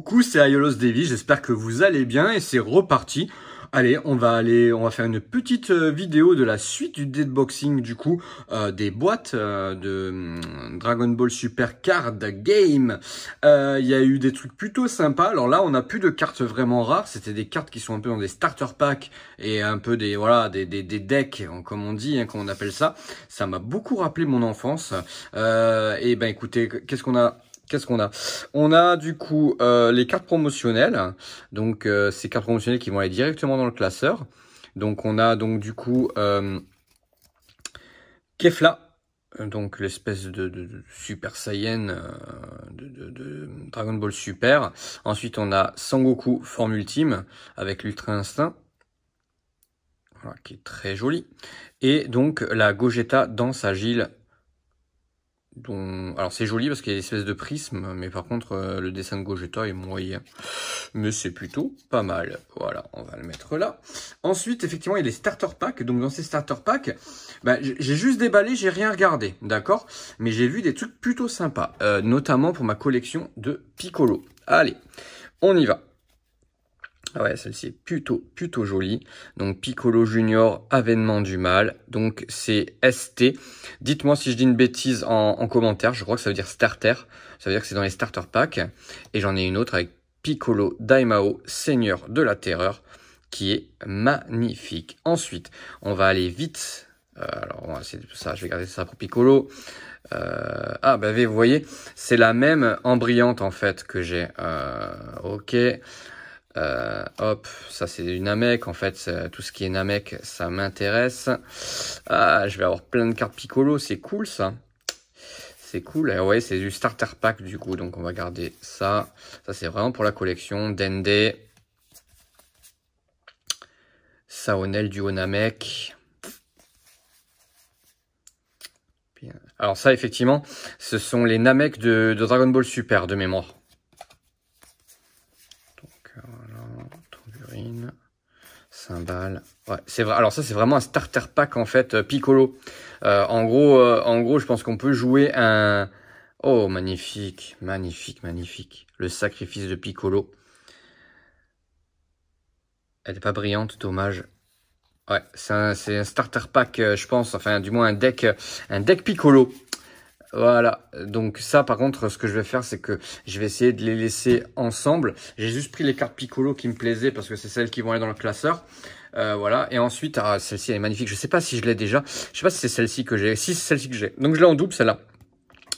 coucou, c'est Ayolos Devi, j'espère que vous allez bien et c'est reparti. Allez, on va aller, on va faire une petite euh, vidéo de la suite du deadboxing du coup euh, des boîtes euh, de mm, Dragon Ball Super Card Game. Il y a eu des trucs plutôt sympas. Alors là, on n'a plus de cartes vraiment rares. C'était des cartes qui sont un peu dans des starter packs et un peu des voilà des, des, des decks, hein, comme on dit, hein, comme on appelle ça. Ça m'a beaucoup rappelé mon enfance. et eh ben écoutez, qu'est-ce qu'on a qu'est-ce qu'on a On a du coup euh, les cartes promotionnelles. Donc euh, ces cartes promotionnelles qui vont aller directement dans le classeur. Donc on a donc du coup euh, Kefla. Donc l'espèce de, Super Saiyan de, de, Dragon Ball Super. Ensuite on a Sangoku forme ultime avec l'Ultra Instinct. Voilà, qui est très joli. Et donc la Gogeta danse agile alors c'est joli parce qu'il y a des espèces de prisme mais par contre euh, le dessin de Gogeta est moyen. Mais c'est plutôt pas mal. Voilà, on va le mettre là. Ensuite, effectivement, il y a les starter packs. Donc dans ces starter packs, bah, j'ai juste déballé, j'ai rien regardé, d'accord Mais j'ai vu des trucs plutôt sympas, euh, notamment pour ma collection de Piccolo. Allez, on y va. Ah ouais, celle-ci est plutôt, plutôt jolie. Donc, Piccolo Junior, avènement du mal. Donc, c'est ST. Dites-moi si je dis une bêtise en, commentaire. Je crois que ça veut dire starter. Ça veut dire que c'est dans les starter packs. Et j'en ai une autre avec Piccolo Daimao, seigneur de la terreur, qui est magnifique. Ensuite, on va aller vite. Euh, alors, on va essayer de ça. Je vais garder ça pour Piccolo. Euh, ah, bah, vous voyez, c'est la même embryante, en fait, que j'ai. Euh, ok. Euh, hop, ça c'est du Namek. En fait, euh, tout ce qui est Namek, ça m'intéresse. Ah, je vais avoir plein de cartes Piccolo. C'est cool ça. C'est cool. Et ouais, c'est du starter pack du coup. Donc on va garder ça. Ça c'est vraiment pour la collection. Dende. Saonel du Namek. Alors ça effectivement, ce sont les Namek de Dragon Ball Super de mémoire. Ouais, c'est vrai. Alors ça, c'est vraiment un starter pack en fait euh, piccolo. Euh, en gros, euh, en gros, je pense qu'on peut jouer un. Oh, magnifique, magnifique, magnifique. Le sacrifice de Piccolo. Elle n'est pas brillante, dommage. Ouais, c'est un, un, starter pack, je pense. Enfin, du moins un deck, un deck Piccolo. Voilà, donc ça par contre ce que je vais faire c'est que je vais essayer de les laisser ensemble. J'ai juste pris les cartes Piccolo qui me plaisaient parce que c'est celles qui vont aller dans le classeur. Euh, voilà, et ensuite, ah, celle-ci elle est magnifique, je sais pas si je l'ai déjà, je sais pas si c'est celle-ci que j'ai, si c'est celle-ci que j'ai. Donc je l'ai en double celle-là.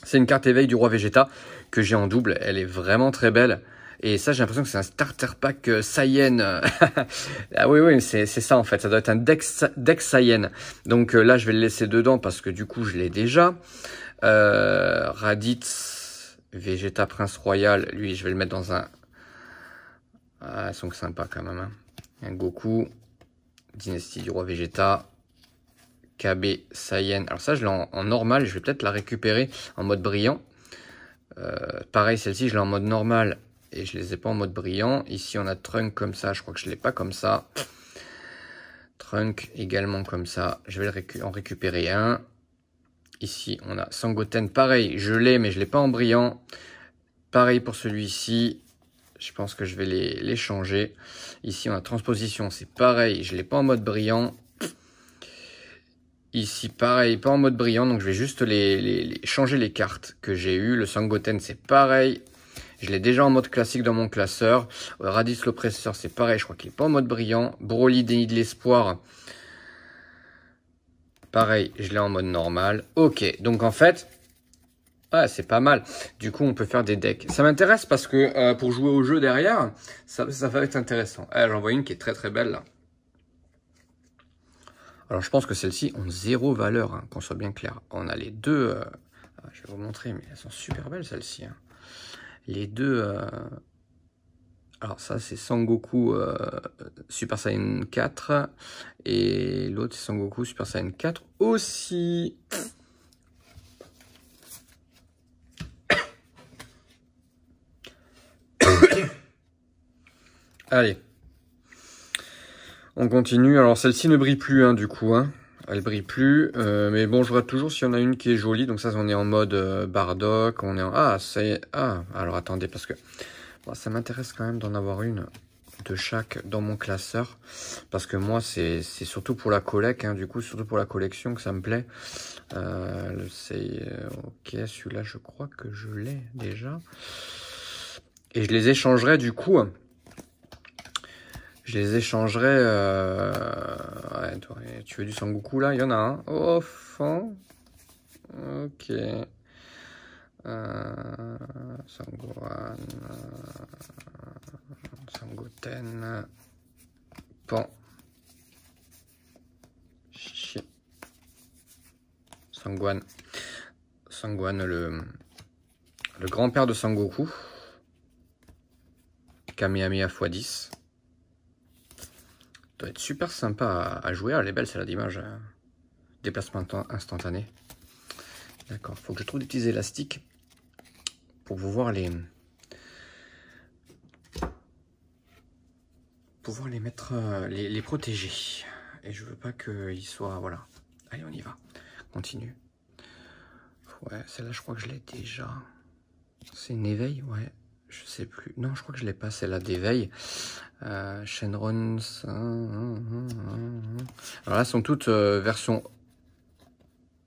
C'est une carte éveil du roi Vegeta que j'ai en double, elle est vraiment très belle. Et ça, j'ai l'impression que c'est un starter pack euh, Saiyan. ah oui, oui, c'est ça en fait. Ça doit être un Dex deck Saiyan. Donc euh, là, je vais le laisser dedans parce que du coup, je l'ai déjà. Euh, Raditz, Vegeta Prince Royal, lui je vais le mettre dans un... Ah, ils sont sympas quand même. Un hein. Goku, Dynastie du Roi Vegeta, KB Saiyan. Alors ça je l'ai en, normal, je vais peut-être la récupérer en mode brillant. Euh, pareil celle-ci je l'ai en mode normal et je les ai pas en mode brillant. Ici on a Trunk comme ça, je crois que je l'ai pas comme ça. Trunk également comme ça, je vais en récupérer un. Ici, on a Sangoten. Pareil, je l'ai, mais je ne l'ai pas en brillant. Pareil pour celui-ci. Je pense que je vais les, changer. Ici, on a transposition. C'est pareil, je ne l'ai pas en mode brillant. Ici, pareil, pas en mode brillant. Donc, je vais juste les, changer les cartes que j'ai eues. Le Sangoten, c'est pareil. Je l'ai déjà en mode classique dans mon classeur. Radis l'oppresseur, c'est pareil, je crois qu'il n'est pas en mode brillant. Broly, déni de l'espoir, Pareil, je l'ai en mode normal. Ok, donc en fait, ah, c'est pas mal. Du coup, on peut faire des decks. Ça m'intéresse parce que euh, pour jouer au jeu derrière, ça, va être intéressant. Eh, j'en vois une qui est très très belle là. Alors, je pense que celles-ci ont zéro valeur, hein, qu'on soit bien clair. On a les deux... Euh, ah, je vais vous montrer, mais elles sont super belles celles-ci. Hein. Les deux... Euh, alors ça c'est Sangoku euh, Super Saiyan 4 et l'autre c'est Sangoku Super Saiyan 4 aussi. Allez, on continue. Alors celle-ci ne brille plus hein, du coup, hein. elle brille plus, euh, mais bon je vois toujours s'il y en a une qui est jolie. Donc ça on est en mode euh, Bardock, on est en ah c'est ah alors attendez parce que bah, ça m'intéresse quand même d'en avoir une de chaque dans mon classeur parce que moi c'est surtout pour la collecte hein. du coup surtout pour la collection que ça me plaît euh, c'est euh, ok celui-là je crois que je l'ai déjà et je les échangerai du coup je les échangerai euh, tu veux du Sangoku là il y en a un oh ok euh, euh Sangoten, Pan, Chichi, le, grand-père de Sangoku, Kamehameha x10. Doit être super sympa à, jouer, elle est belle celle-là d'image, euh. déplacement instantané. D'accord, faut que je trouve des petits élastiques pour pouvoir les pouvoir les mettre euh, les, protéger et je veux pas qu'ils soient voilà allez on y va continue ouais celle là je crois que je l'ai déjà c'est une éveil ouais je sais plus non je crois que je l'ai pas celle là d'éveil euh, hein, hein, hein, alors là sont toutes euh, version versions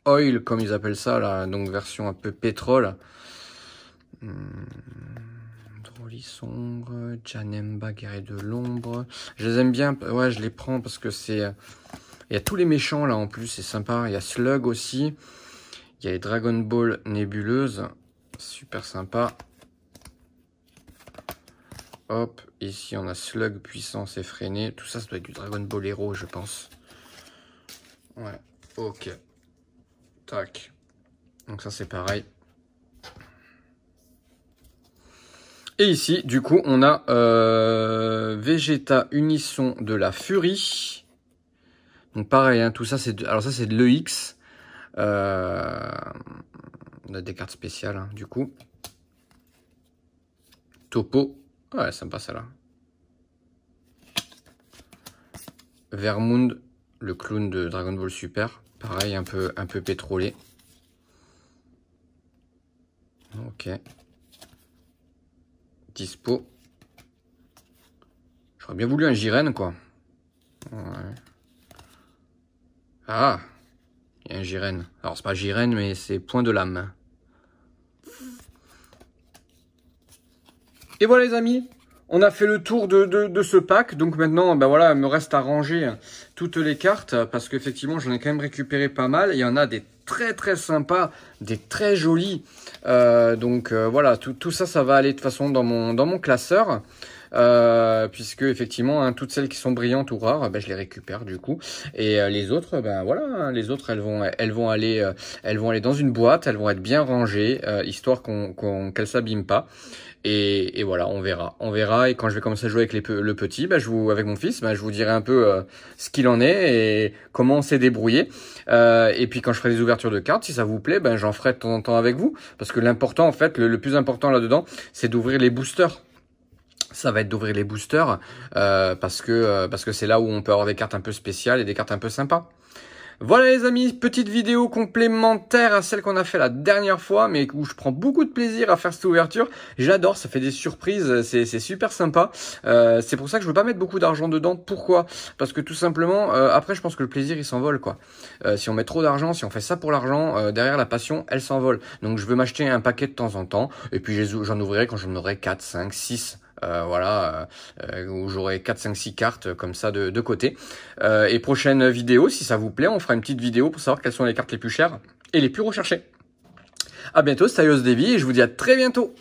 oil comme ils appellent ça là donc version un peu pétrole Hmm, Drôlis sombre, Janemba, guerrier de l'ombre. Je les aime bien, ouais, je les prends parce que c'est. Euh, il y a tous les méchants là en plus, c'est sympa. Il y a Slug aussi. Il y a les Dragon Ball nébuleuses. Super sympa. Hop, ici on a Slug, puissance effrénée. Tout ça, ça doit être du Dragon Ball Hero, je pense. Ouais, ok. Tac. Donc ça c'est pareil. Et ici, du coup, on a euh, Vegeta Unisson de la Fury. Donc pareil, hein, tout ça, c'est alors ça c'est de l'EX. Euh, on a des cartes spéciales, hein, du coup. Topo. Ouais, passe à là. Vermund, le clown de Dragon Ball Super. Pareil, un peu, un peu pétrolé. Ok dispo. J'aurais bien voulu un Jiren, quoi. Ah Il y a un Jiren. Alors, c'est pas Jiren, mais c'est Point de lame. Et voilà, les amis on a fait le tour de, de, ce pack, donc maintenant, ben voilà, il me reste à ranger toutes les cartes, parce qu'effectivement, j'en ai quand même récupéré pas mal, il y en a des très très sympa, des très jolis. Euh, donc euh, voilà, tout, ça, ça va aller de toute façon dans mon, dans mon classeur. Euh, puisque effectivement, hein, toutes celles qui sont brillantes ou rares, ben, je les récupère du coup. Et euh, les autres, ben voilà, hein, les autres, elles vont, elles vont aller, euh, elles vont aller dans une boîte, elles vont être bien rangées, histoire qu'on qu'elles s'abîment pas. Et, et, voilà, on verra, on verra. Et quand je vais commencer à jouer avec le petit, ben, je vous, avec mon fils, ben, je vous dirai un peu ce qu'il en est et comment on s'est débrouillé. et puis quand je ferai des ouvertures de cartes, si ça vous plaît, ben j'en ferai de temps en temps avec vous, parce que l'important en fait, le plus important là dedans, c'est d'ouvrir les boosters ça va être d'ouvrir les boosters euh, parce que euh, parce que c'est là où on peut avoir des cartes un peu spéciales et des cartes un peu sympas. Voilà les amis, petite vidéo complémentaire à celle qu'on a fait la dernière fois, mais où je prends beaucoup de plaisir à faire cette ouverture. J'adore, ça fait des surprises, c'est super sympa. Euh, c'est pour ça que je veux pas mettre beaucoup d'argent dedans. Pourquoi Parce que tout simplement, après je pense que le plaisir il s'envole quoi. si on met trop d'argent, si on fait ça pour l'argent, derrière la passion elle s'envole. Donc je veux m'acheter un paquet de temps en temps, et puis j'en ouvrirai quand j'en aurai 4, 5, 6. Euh, voilà, euh, où j'aurai 4, 5, 6 cartes euh, comme ça de, de côté. et prochaine vidéo, si ça vous plaît, on fera une petite vidéo pour savoir quelles sont les cartes les plus chères et les plus recherchées. À bientôt, c'est Devi et je vous dis à très bientôt